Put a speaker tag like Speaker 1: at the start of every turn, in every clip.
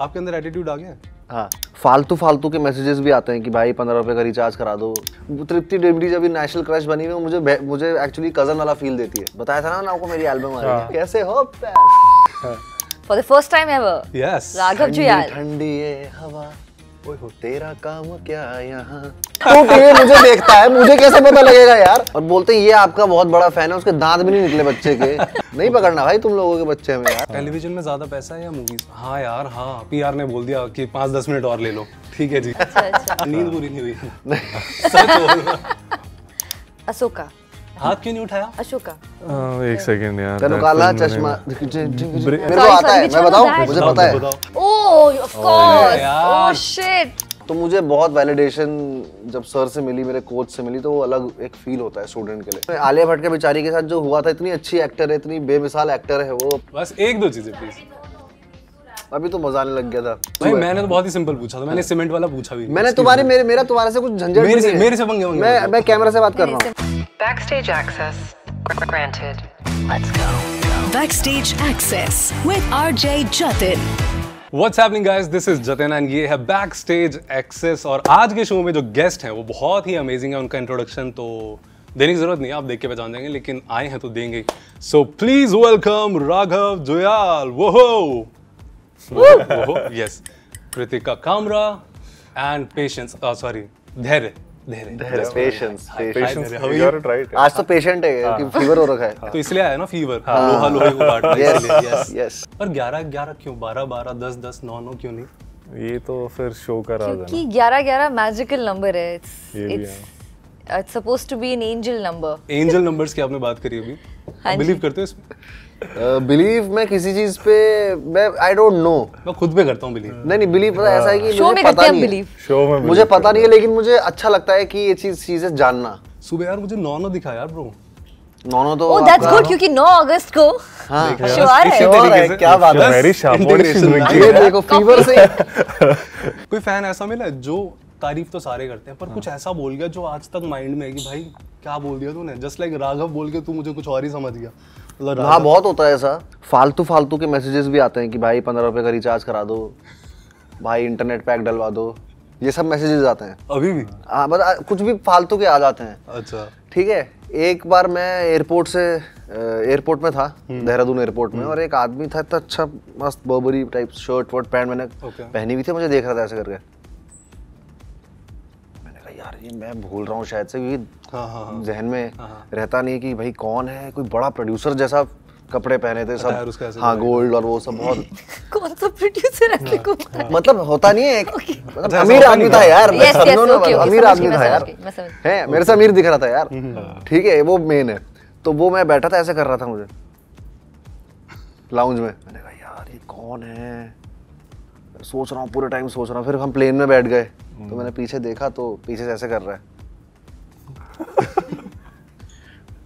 Speaker 1: आपके अंदर एटीट्यूड आ गया हाँ फालतू फालतू के मैसेजेस भी आते हैं कि भाई पंद्रह रुपये का रिचार्ज करा दो तृप्ति डेवडी जब नेशनल क्रश बनी हुई मुझे मुझे एक्चुअली कजन वाला फील देती है बताया था ना आपको मेरी एल्बम आ रही है कैसे हो हाँ।
Speaker 2: For the first time ever. Yes. Raghav Juyal.
Speaker 1: ठंडी है हवा. ओए हो तेरा काम क्या यहाँ? तो टीवी मुझे देखता है मुझे कैसे पता लगेगा यार और बोलते हैं ये आपका बहुत बड़ा फैन है उसके दांत भी नहीं निकले बच्चे के नहीं पकड़ना भाई तुम लोगों के बच्चे में यार टेलीविजन
Speaker 3: में ज्यादा पैसा है या मूवीज हाँ यार हाँ पी ने बोल दिया कि पांच दस मिनट और ले लो ठीक है जी अच्छा, अच्छा। नींद पूरी नहीं हुई अशोका हाथ क्यों नहीं उठाया अशोका
Speaker 1: एक सेकंड यार काला चश्मा मेरे को आता है मैं बताऊं मुझे पता है oh, oh of course oh shit तो मुझे बहुत वैलिडेशन जब सर से मिली मेरे कोच से मिली तो वो अलग एक फील होता है स्टूडेंट के लिए आलिया भट्ट के बेचारी के साथ जो हुआ था इतनी अच्छी एक्टर है इतनी बेमिसाल एक्टर है वो बस एक दो चीजें प्लीज अभी तो मजा आने लग गया था भाई मैंने तो बहुत ही सिंपल पूछा था मैंने सीमेंट वाला पूछा भी मैंने तुम्हारे मेरे मेरा तुम्हारे से कुछ झंझट मेरे से मेरे से पंगे होंगे मैं मैं कैमरा से बात कर रहा हूं
Speaker 3: backstage access granted let's go backstage access with RJ Jatin What's happening guys? This is जतन and ये है Backstage Access और आज के शो में जो गेस्ट हैं वो बहुत ही अमेजिंग है उनका इंट्रोडक्शन तो देने की जरूरत नहीं आप देख के पहचान जाएंगे लेकिन आए हैं तो देंगे so please welcome Raghav Juyal वो yes Kritika Kamra and patience sorry Dhairya हाँ, आज तो पेशेंट है फीवर हाँ। हो रखा है तो इसलिए आया ना फीवर लोहा ग्यारह ग्यारह क्यों बारह बारह दस दस नौ नौ क्यों नहीं ये तो फिर शो करा क्योंकि
Speaker 2: ग्यारह ग्यारह मैजिकल नंबर
Speaker 3: है
Speaker 2: it's supposed to be an angel number
Speaker 3: angel numbers की आपने बात करी अभी बिलीव
Speaker 1: हाँ करते हो इसमें बिलीव uh, मैं किसी चीज पे मैं आई डोंट नो मैं खुद पे करता हूँ बिलीव नहीं नहीं बिलीव पता ऐसा है कि शो में पता नहीं बिलीव शो में मुझे पता नहीं है लेकिन मुझे अच्छा लगता है कि ये चीज चीजें जानना सुबह यार मुझे नौनो दिखा यार ब्रो नौनो तो ओह दैट्स गुड क्योंकि
Speaker 3: 9 अगस्त को
Speaker 1: हाँ शो आ रहा है क्या बात है वेरी शार्प ये देखो फीवर से
Speaker 3: कोई फैन ऐसा मिला जो तारीफ तो सारे करते हैं पर हाँ. कुछ ऐसा बोल गया जो आज तक माइंड में है कि भाई क्या बोल दिया तूने जस्ट लाइक राघव बोल के तू मुझे कुछ और ही समझ गया
Speaker 1: मतलब हाँ बहुत होता है ऐसा फालतू फालतू के मैसेजेस भी आते हैं कि भाई पंद्रह रुपये का रिचार्ज करा दो भाई इंटरनेट पैक डलवा दो ये सब मैसेजेस आते हैं अभी भी हाँ मतलब कुछ भी फालतू के आ जाते हैं अच्छा ठीक है एक बार मैं एयरपोर्ट से एयरपोर्ट में था हम्म। देहरादून एयरपोर्ट में हम्म। और एक आदमी था इतना अच्छा मस्त बर्बरी टाइप शर्ट वर्ट पैंट मैंने पहनी हुई थी मुझे देख रहा था ऐसे करके ये मैं भूल रहा हूँ शायद से क्योंकि हाँ, हाँ, हाँ। जहन में रहता नहीं कि भाई कौन है कोई बड़ा प्रोड्यूसर जैसा कपड़े पहने थे सब हाँ गोल्ड तो और वो सब बहुत कौन सा प्रोड्यूसर है मतलब होता नहीं है मतलब अच्छा, अमीर आदमी था यार अमीर आदमी था यार है मेरे से अमीर दिख रहा था यार हम्म, ठीक है वो मेन है तो वो मैं बैठा था ऐसे कर रहा था मुझे लाउंज में मैंने कहा यार ये कौन है सोच रहा हूँ पूरे टाइम सोच रहा हूँ फिर हम प्लेन में बैठ गए तो मैंने पीछे देखा तो पीछे से ऐसे कर रहा है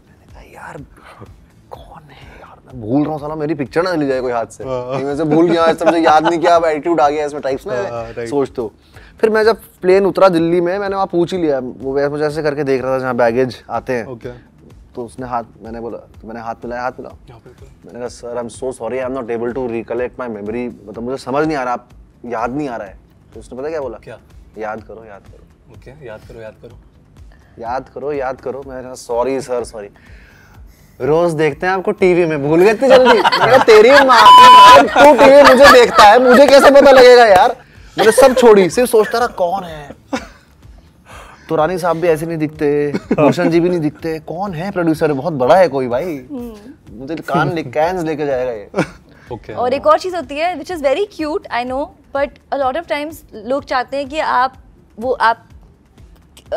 Speaker 1: मैंने कहा यार कौन है यार मैं भूल रहा हूँ साला मेरी पिक्चर ना ले जाए कोई हाथ से हाँ। मैं से भूल गया सब याद नहीं किया अब एटीट्यूड आ गया इसमें टाइप्स हाँ, ना हाँ, सोच तो फिर मैं जब प्लेन उतरा दिल्ली में मैंने वहाँ पूछ ही लिया वो मुझे ऐसे करके देख रहा था जहाँ बैगेज आते हैं तो उसने हाथ मैंने बोला तो मैंने हाथ मिलाया हाथ मिलाओ तो। मैंने कहा sir I am so sorry I am not able to recollect my memory मतलब मुझे समझ नहीं आ रहा आप याद नहीं आ रहा है तो उसने पता क्या बोला क्या याद करो याद करो ओके okay, याद करो याद करो याद करो याद करो मैं सॉरी सर सॉरी रोज देखते हैं आपको टीवी में भूल गए जल्दी मैंने तेरी माँ तू टीवी मुझे देखता है मुझे कैसे पता लगेगा यार
Speaker 3: मैंने सब छोड़ी सिर्फ सोचता
Speaker 1: रहा कौन है तो रानी साहब भी ऐसे नहीं दिखते भूषण जी भी नहीं दिखते कौन है प्रोड्यूसर बहुत बड़ा है कोई भाई हम्म। मुझे कान ले, कैंस लेके जाएगा ये okay, और एक
Speaker 2: और चीज़ होती है which is very cute I know but a lot of times लोग चाहते हैं कि आप वो आप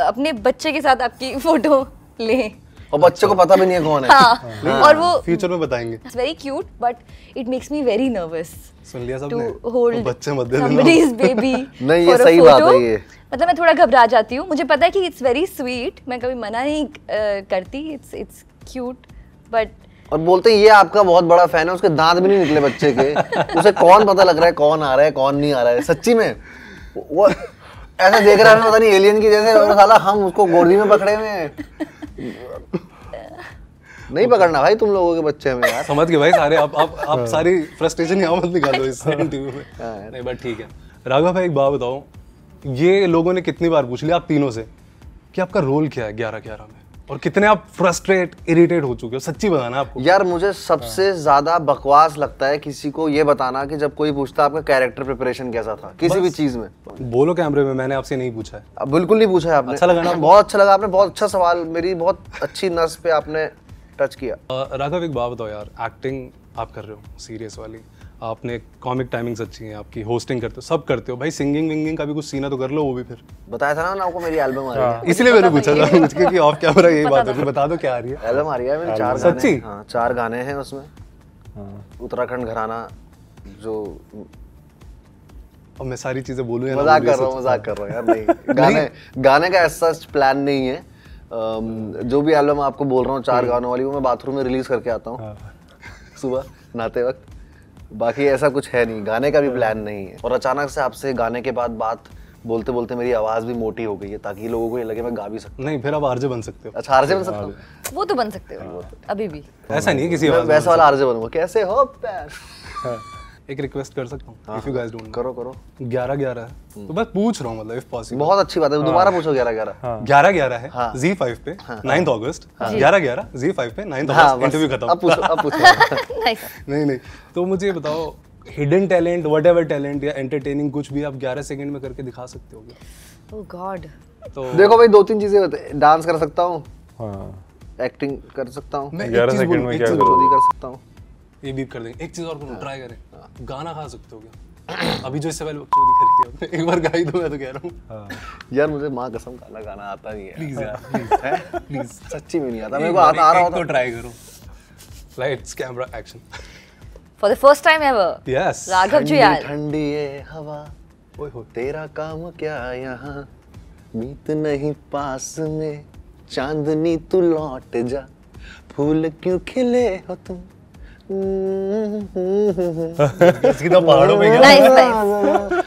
Speaker 2: अपने बच्चे के साथ आपकी फोटो लें
Speaker 1: और बच्चे को पता भी नहीं है कौन है हाँ, हाँ, और वो फ्यूचर में बताएंगे
Speaker 3: it's
Speaker 2: very cute but it makes me very nervous
Speaker 1: सुन लिया सबने टू होल्ड बच्चे
Speaker 3: मत दे समबडीज बेबी नहीं ये सही बात है ये
Speaker 2: मतलब मैं थोड़ा घबरा जाती हूँ मुझे पता है कि इट्स वेरी स्वीट मैं कभी मना नहीं uh, करती इट्स इट्स क्यूट बट
Speaker 1: और बोलते हैं ये आपका बहुत बड़ा फैन है उसके दांत भी नहीं निकले बच्चे के उसे कौन पता लग रहा है कौन आ रहा है कौन नहीं आ रहा है सच्ची में वो ऐसा देख रहा है पता नहीं एलियन की जैसे और साला हम उसको गोदी में पकड़े हुए नहीं पकड़ना भाई तुम लोगों के बच्चे में यार समझ गए भाई सारे आप आप आप सारी फ्रस्ट्रेशन यहाँ मत निकालो इस इंटरव्यू हाँ। में
Speaker 3: हाँ। नहीं बट ठीक है राघव भाई एक बात बताओ ये लोगों ने कितनी बार पूछ लिया आप तीनों से कि आपका रोल क्या है ग्यारह ग्यारह में और कितने आप फ्रस्ट्रेट इरिटेट हो चुके हो सच्ची बताना आपको
Speaker 1: यार मुझे सबसे हाँ। ज्यादा बकवास लगता है किसी को ये बताना कि जब कोई पूछता है आपका कैरेक्टर प्रिपरेशन कैसा था किसी भी
Speaker 3: चीज में बोलो कैमरे में मैंने आपसे नहीं पूछा है बिल्कुल नहीं पूछा है आपने अच्छा लगा बहुत
Speaker 1: अच्छा लगा आपने बहुत अच्छा सवाल मेरी बहुत अच्छी नर्स पे आपने टच किया
Speaker 3: राघव एक बात बताओ यार एक्टिंग आप कर रहे हो सीरियस वाली आपने कॉमिक टाइमिंग्स अच्छी हैं आपकी होस्टिंग करते हो सब करते हो भाई सिंगिंग विंगिंग का भी कुछ सीना तो कर लो वो भी फिर
Speaker 1: बताया था ना आपको मेरी एल्बम आ रही है हाँ। इसलिए मैंने पूछा था मुझे क्योंकि ऑफ कैमरा यही बात है बता दो क्या आ रही है एल्बम आ रही है मेरे चार सच्ची हां चार गाने हैं उसमें हाँ। उत्तराखंड घराना जो और मैं सारी चीजें बोलूं या मजाक कर रहा हूं मजाक कर रहा हूं यार नहीं गाने गाने का ऐसा प्लान नहीं है जो भी एल्बम आपको बोल रहा हूँ चार गानों वाली वो मैं बाथरूम में रिलीज करके आता हूँ हाँ। सुबह नहाते वक्त बाकी ऐसा कुछ है नहीं गाने का भी प्लान हम्म। नहीं है और अचानक से आपसे गाने के बाद बात बोलते बोलते मेरी आवाज़ भी मोटी हो गई है ताकि लोगों को ये लगे मैं गा भी सकता नहीं फिर आप आरजे बन सकते हो अच्छा आरजे बन सकते हो हाँ।
Speaker 2: वो तो बन सकते हो हाँ। अभी भी ऐसा
Speaker 1: नहीं किसी वैसा वाला आरजे बनूंगा कैसे हो पैर
Speaker 3: एक रिक्वेस्ट कर सकता हूँ इफ यू गाइस डोंट करो करो 11 11 है हम्म।
Speaker 1: तो बस पूछ रहा
Speaker 3: हूँ मतलब इफ पॉसिबल बहुत अच्छी बात है हाँ। दोबारा पूछो 11 ग्यारह 11 11 हाँ। है जी हाँ। फाइव पे 9th अगस्त 11 11 Z5 पे 9th अगस्त इंटरव्यू खत्म अब अब पूछो पूछो नहीं नहीं तो मुझे बताओ हिडन टैलेंट व्हाटएवर टैलेंट या एंटरटेनिंग कुछ भी आप 11 सेकंड में करके दिखा सकते हो
Speaker 1: ओह गॉड तो देखो भाई दो तीन चीजें डांस कर सकता हूं हां एक्टिंग कर सकता हूं मैं 11 सेकंड में क्या कर
Speaker 3: सकता हूं ये बीप कर देंगे एक चीज़ और ट्राई हाँ। करें हाँ। गाना खा सकते हो क्या अभी जो इससे पहले चोरी करी थी एक बार गाई दो मैं तो कह रहा हूँ हाँ।
Speaker 1: यार मुझे माँ कसम काला गाना आता नहीं है प्लीज यार
Speaker 3: प्लीज सच्ची में नहीं आता मेरे को आता आ रहा होता ट्राई तो करो
Speaker 1: lights camera
Speaker 3: action
Speaker 2: for the first time ever yes Raghav ji यार
Speaker 1: ठंडी है हवा ओए हो तेरा काम क्या यहाँ मीत नहीं पास में चांदनी तू लौट जा फूल क्यों खिले हो तुम सीधा तो पहाड़ों में नाइस नाइस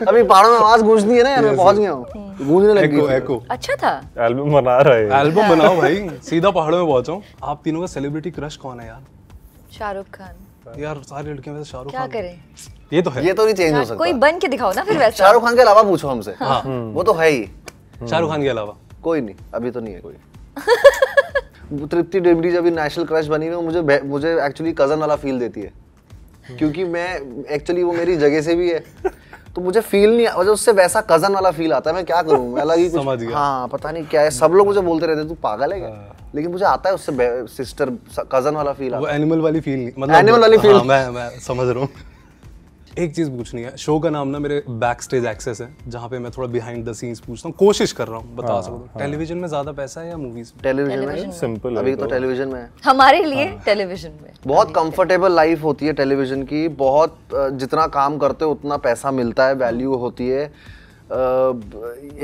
Speaker 2: अभी
Speaker 3: पहाड़ों में आवाज
Speaker 1: गूंजती है ना यार मैं पहुंच गया हूं
Speaker 3: गूंजने लग गई एको अच्छा था एल्बम बना रहे हैं एल्बम बनाओ भाई सीधा पहाड़ों में पहुंचो आप तीनों का सेलिब्रिटी क्रश कौन है यार
Speaker 2: शाहरुख खान
Speaker 1: यार सारी लड़कियां वैसे शाहरुख खान क्या करें ये तो है ये तो नहीं चेंज हो सकता कोई
Speaker 2: बन के दिखाओ ना फिर वैसे शाहरुख खान के अलावा
Speaker 1: पूछो हमसे हां वो तो है ही शाहरुख खान के अलावा कोई नहीं अभी तो नहीं है कोई तृप्ति डेबरी जब नेशनल क्रश बनी हुई मुझे मुझे एक्चुअली कज़न वाला फील देती है क्योंकि मैं एक्चुअली वो मेरी जगह से भी है तो मुझे फील नहीं मुझे उससे वैसा कज़न वाला फील आता है मैं क्या करूँ मैं अलग ही समझ गया हाँ पता नहीं क्या है सब लोग मुझे बोलते रहते तू पागल है क्या हाँ। लेकिन मुझे आता है उससे सिस्टर कज़न वाला फील आता है एनिमल वाली
Speaker 3: फील मतलब एनिमल वाली फील हाँ, मैं मैं समझ रहा हूँ एक चीज़ पूछनी है शो का नाम ना मेरे बैक स्टेज एक्सेस है जहाँ पे मैं थोड़ा बिहाइंड द सीन्स पूछता हूँ कोशिश कर रहा हूँ बता हाँ, सकता हाँ. टेलीविजन में ज्यादा
Speaker 1: पैसा है या मूवीज टेलीविजन में सिंपल अभी तो, तो टेलीविजन में
Speaker 2: हमारे लिए हाँ। टेलीविजन में
Speaker 1: बहुत कंफर्टेबल लाइफ होती है टेलीविजन की बहुत जितना काम करते हो उतना पैसा मिलता है वैल्यू होती है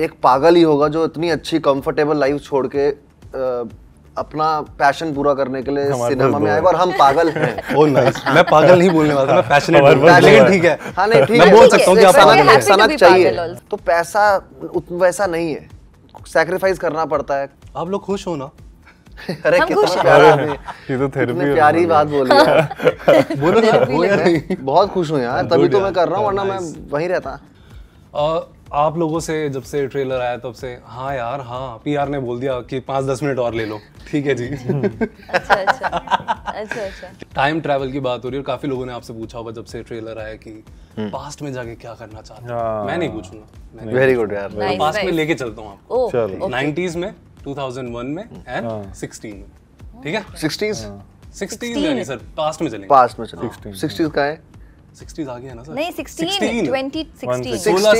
Speaker 1: एक पागल ही होगा जो इतनी अच्छी कंफर्टेबल लाइफ छोड़ के अपना पैशन पूरा करने के लिए सिनेमा में आएगा और हम पागल हैं
Speaker 3: मैं हाँ। पागल नहीं बोलने वाला मैं पैशनेट ठीक है हाँ नहीं ठीक है बोल सकता हूँ चाहिए
Speaker 1: तो पैसा वैसा नहीं है सैक्रिफाइस करना पड़ता है आप लोग खुश हो ना अरे कितना ये तो थेरेपी प्यारी बात बोल यार बोलो बहुत खुश हूँ यार तभी तो मैं कर रहा हूँ वरना मैं वहीं रहता
Speaker 3: uh, आप लोगों से जब से ट्रेलर आया तब से हाँ यार हाँ पी ने बोल दिया कि पाँच दस मिनट और ले लो ठीक है जी अच्छा
Speaker 1: अच्छा अच्छा अच्छा
Speaker 3: टाइम ट्रैवल की बात हो रही है और काफी लोगों ने आपसे पूछा होगा जब से ट्रेलर आया कि पास्ट हम्म। में जाके क्या करना चाहते हैं हाँ। मैं नहीं पूछूंगा वेरी गुड यार मैं पास्ट में लेके चलता हूँ आपको नाइनटीज oh, में टू में एंड सिक्सटीन हाँ। में ठीक है सिक्सटीज 16 सर
Speaker 1: पास्ट में चलेंगे पास्ट में चलेंगे सिक्सटीज का है 60s आ गया ना सर
Speaker 2: नहीं 16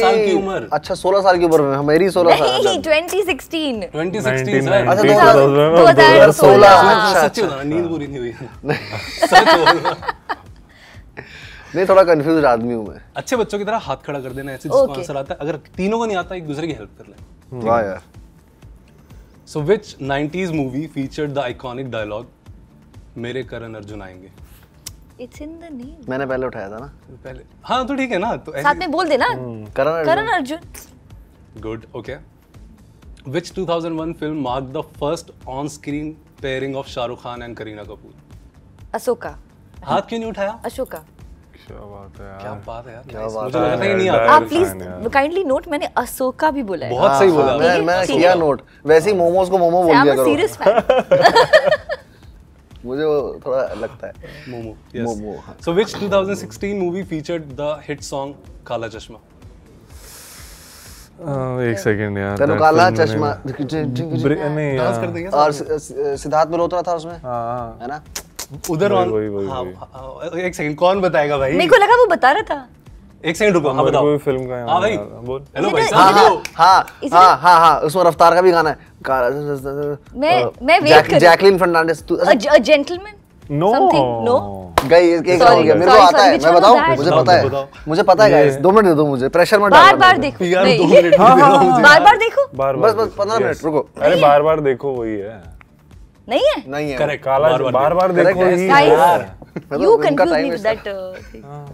Speaker 2: साल की
Speaker 1: उम्र अच्छा 16 साल की उम्र में 16 साल नहीं
Speaker 2: 2016 2016
Speaker 3: अच्छा 2016 अच्छा, अच्छा, सच अच्छा, नींद पूरी नहीं हुई
Speaker 1: नहीं थोड़ा कंफ्यूज आदमी हूँ मैं
Speaker 3: अच्छे बच्चों की तरह हाथ खड़ा कर देना ऐसे जिसको आंसर आता है अगर तीनों को नहीं आता एक दूसरे की हेल्प कर ले हम्म। वाह यार so which 90s movie featured the iconic dialogue मेरे करण अर्जुन आएंगे
Speaker 2: इट्स इन द नेम
Speaker 3: मैंने पहले उठाया था ना पहले हां तो ठीक है ना तो साथ में बोल देना करण हम्म, Karan Arjun good okay which 2001 film mark the first on screen pairing of Shahrukh Khan and Kareena Kapoor Ashoka हाथ क्यों नहीं उठाया अशोका क्या बात है यार क्या बात है मुझे लगता ही नहीं आता
Speaker 1: आप प्लीज
Speaker 2: काइंडली नोट मैंने अशोका भी बोला है बहुत सही हाँ, बोला हाँ, मैं मैं किया
Speaker 1: नोट वैसे ही मोमोज को मोमो बोल दिया करो सीरियस फैन मुझे वो थोड़ा लगता है
Speaker 3: momo momo so which 2016 movie featured the hit song Kala Chashma एक सेकंड यार तेरे काला चश्मा नहीं
Speaker 1: और सिद्धार्थ मल्होत्रा था उसमें हां हाँ। है ना उधर हां हाँ, एक सेकंड कौन बताएगा भाई मेरे को लगा
Speaker 3: वो बता रहा था एक सेकंड रुको हां बताओ
Speaker 1: फिल्म का हां भाई बोल हेलो भाई साहब हां हां हां हां उसमें रफ्तार का भी गाना है मैं मैं वेट कर जैकलिन फर्नांडिस तू a gentleman no no guys एक हो गया मेरे को आता है मैं बताऊं मुझे पता है मुझे पता है गाइस दो मिनट दे दो मुझे प्रेशर मत बार बार देखो यार दो मिनट हाँ, हाँ, हाँ, बार बार देखो बस बस 15 मिनट रुको अरे बार बार देखो वही है नहीं है नहीं है करेक्ट काला बार बार देखो
Speaker 2: यार
Speaker 3: you confuse me with that thing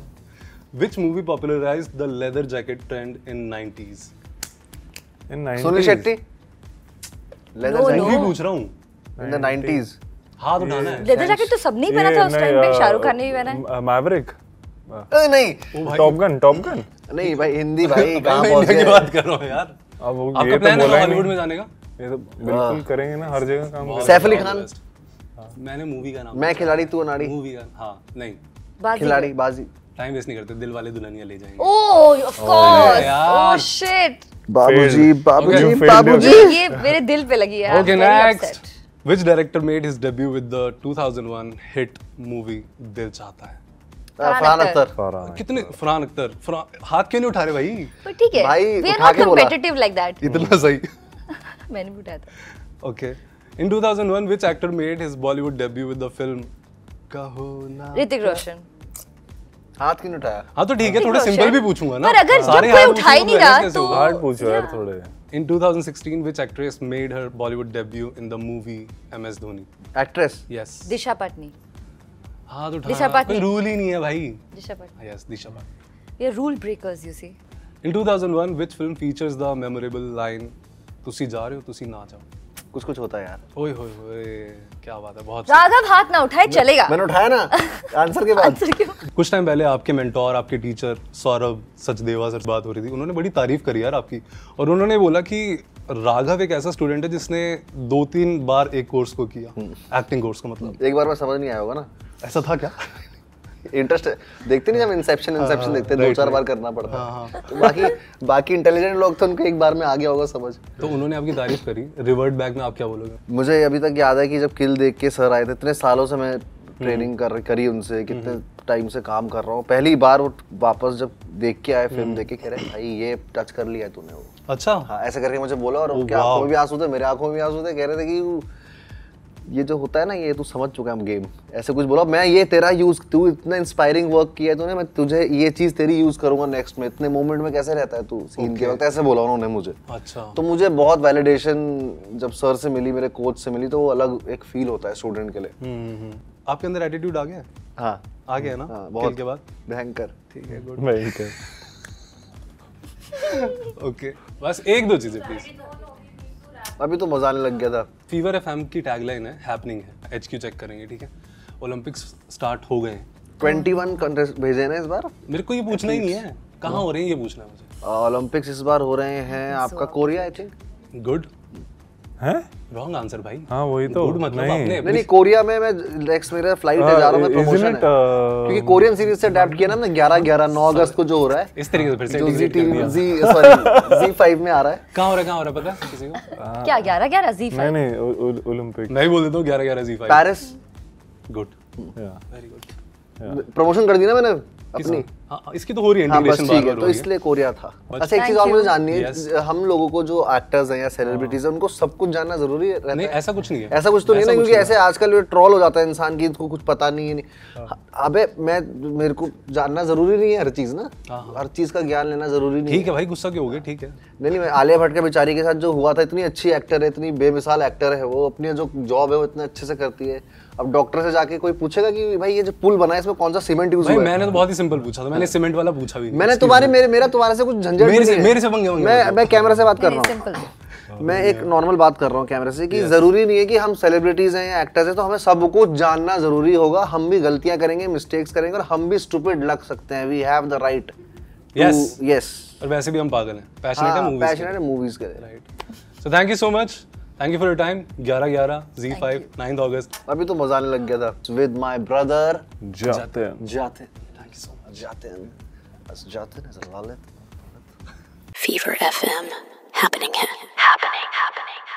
Speaker 3: Which movie popularized the leather jacket trend in 90s? In 90s. Sunil Shetty. Leather no, jacket. No. पूछ रहा हूँ. In the 90s. हाँ तो डाना है.
Speaker 1: Leather jacket तो
Speaker 2: सब नहीं पहना था उस time पे. शाहरुख खान ने भी पहना
Speaker 1: है. Maverick. नहीं Top Gun. Top Gun. नहीं भाई
Speaker 3: हिंदी भाई काम हो गया. बात कर रहा हूँ यार अब वो ये तो बोला है में जाने का ये तो बिल्कुल हाँ। करेंगे ना हर जगह काम सैफ अली खान
Speaker 1: मैंने मूवी का नाम मैं खिलाड़ी तू अनाड़ी मूवी
Speaker 3: का हां नहीं खिलाड़ी बाजी टाइम वेस्ट नहीं करते दिल वाले Dulhania le Jayenge oh of course oh
Speaker 2: shit
Speaker 1: बाबूजी बाबूजी बाबूजी
Speaker 2: ये मेरे दिल पे लगी
Speaker 1: है okay next
Speaker 3: which director made his debut with the 2001 hit movie Dil Chahta है फरहान अख्तर कितने फरहान अख्तर हाथ क्यों नहीं उठा रहे भाई
Speaker 2: ठीक है भाई we are not competitive like that
Speaker 3: इतना सही
Speaker 2: मैंने भी उठाया था
Speaker 3: okay in 2001 which actor made his Bollywood debut with the film Kaho Naa Hrithik
Speaker 1: रोशन हाथ क्यों उठाया
Speaker 3: हाँ तो ठीक है थोड़ा सिंपल भी पूछूंगा ना पर अगर हाँ। जब कोई उठा ही नहीं रहा तो हार्ड पूछो यार थोड़े in 2016, which actress made her Bollywood debut in the movie MS Dhoni actress yes
Speaker 2: Disha Patni.
Speaker 3: हाँ तो दिशा पाटनी रूल ही नहीं है भाई दिशा पाटनी यस दिशा पाटनी
Speaker 2: ये rule breakers you see
Speaker 3: in 2001 which film features the memorable line तुसी जा रहे हो तुसी ना जाओ कुछ कुछ होता है यार ओए होए होए क्या बात है बहुत
Speaker 2: राघव हाथ ना उठाए चलेगा मैंने
Speaker 3: उठाया ना आंसर के बाद कुछ टाइम पहले आपके मेंटोर आपके टीचर सौरभ सचदेवा सर बात हो रही थी उन्होंने बड़ी तारीफ करी यार आपकी और उन्होंने बोला कि राघव एक ऐसा स्टूडेंट है जिसने दो तीन बार एक कोर्स को किया एक्टिंग कोर्स को मतलब
Speaker 1: एक बार में समझ नहीं आया होगा ना ऐसा था क्या इंटरेस्ट देखते नहीं जब इंसेप्शन इंसेप्शन हाँ, हाँ, देखते हैं दो चार बार करना पड़ता है हाँ, तो बाकी बाकी इंटेलिजेंट लोग तो उनको एक बार में आ गया होगा समझ तो उन्होंने आपकी तारीफ करी रिवर्ट बैक में आप क्या बोलोगे मुझे अभी तक याद है कि जब किल देख के सर आए थे इतने सालों से मैं ट्रेनिंग हम्म। कर करी उनसे कितने टाइम हम्म। से काम कर रहा हूँ पहली बार वो वापस जब देख के आए फिल्म हम्म। देख के कह रहे भाई ये टच कर लिया तूने वो अच्छा हाँ ऐसे करके मुझे बोला और oh, उनके आंखों में भी आंसू थे मेरे आंखों में भी आंसू थे कह रहे थे कि ये जो होता है ना ये तू तो समझ चुका है हम गेम ऐसे कुछ बोला मैं ये तेरा यूज तू इतना इंस्पायरिंग वर्क किया तूने मैं तुझे ये चीज तेरी यूज करूंगा नेक्स्ट में इतने मोमेंट में कैसे रहता है तू सीन okay. के वक्त ऐसे बोला उन्होंने मुझे अच्छा तो मुझे बहुत वैलिडेशन जब सर से मिली मेरे कोच से मिली तो वो अलग एक फील होता है स्टूडेंट के लिए हम्म, हम्म, हम्म.
Speaker 3: आपके अंदर एटीट्यूड आ गया हाँ
Speaker 1: आ गया ना हाँ, बहुत के बाद भयंकर ठीक है गुड भयंकर ओके बस एक दो चीजें प्लीज अभी तो मजा आने लग
Speaker 3: गया था फीवर एफ एम की टैगलाइन है हैपनिंग है एच क्यू चेक करेंगे ठीक है ओलंपिक्स स्टार्ट
Speaker 1: हो गए ट्वेंटी वन कंटेस्ट भेजे ना इस बार मेरे को ये पूछना ही नहीं है कहाँ हो रहे हैं ये पूछना है मुझे ओलंपिक्स uh, इस बार हो रहे हैं आपका Korea I think good wrong answer भाई
Speaker 3: हाँ वही तो मतलब नहीं नहीं, नहीं कोरिया
Speaker 1: में मैं नेक्स्ट मेरा फ्लाइट है uh, जा रहा हूँ मैं प्रमोशन है uh, क्योंकि कोरियन सीरीज से किया ना हमने अगस्त को जो हो रहा है इस तरीके
Speaker 3: से फिर से जी जी
Speaker 1: सॉरी जी में आ रहा है कहाँ हो रहा है
Speaker 3: कहाँ हो रहा है पता किसी को uh,
Speaker 2: क्या जी
Speaker 3: नहीं ओलंपिक बोल देता हूँ ग्यारह ग्यारह जी गुड वेरी
Speaker 1: गुड प्रमोशन कर दी ना मैंने अपनी हाँ, हाँ, इसकी तो हो रही है हाँ, ठीक है तो इसलिए कोरिया था अच्छा एक चीज और मुझे जाननी है yes. हम लोगों को जो एक्टर्स हैं या सेलिब्रिटीज हैं उनको सब कुछ जानना जरूरी है नहीं ऐसा कुछ नहीं है ऐसा कुछ तो नहीं ना क्योंकि ऐसे आजकल ट्रोल हो जाता है इंसान की इनको कुछ पता नहीं है नहीं हाँ। अबे मैं मेरे को जानना जरूरी नहीं है हर चीज ना हर चीज का ज्ञान लेना जरूरी नहीं ठीक है भाई गुस्सा क्यों हो गया ठीक है नहीं नहीं आलिया भट्ट के बेचारी के साथ जो हुआ था इतनी अच्छी एक्टर है इतनी बेमिसाल एक्टर है वो अपनी जो जॉब है वो इतने अच्छे से करती है अब डॉक्टर से जाके कोई पूछेगा कि भाई ये जो पुल बना है इसमें कौन सा सीमेंट यूज हुआ मैंने तो बहुत ही सिंपल पूछा था मैंने सीमेंट वाला पूछा भी मैंने तुम्हारे मेरे मेरा तुम्हारे से कुछ झंझट मेरे से मेरे से पंगे मैं मैं कैमरा से बात कर रहा हूँ मैं एक नॉर्मल बात कर रहा हूँ कैमरे से कि yes. जरूरी नहीं है कि हम सेलिब्रिटीज हैं या एक्टर्स हैं तो हमें सब कुछ जानना जरूरी होगा हम भी गलतियां करेंगे मिस्टेक्स करेंगे और हम भी स्टूपिड लग सकते हैं we have the right yes yes
Speaker 3: और वैसे भी हम पागल हैं पैशनेट हाँ, हैं
Speaker 1: मूवीज के right
Speaker 3: so thank you so much Thank you for your time. 11-11, Z5, 9th August. अभी तो मजा लग गया था. With my brother.
Speaker 1: Jatin. Jatin. Thank you so much. Jatin. As Jatin is a lullet.
Speaker 3: Fever FM. Happening. Happening. Happening.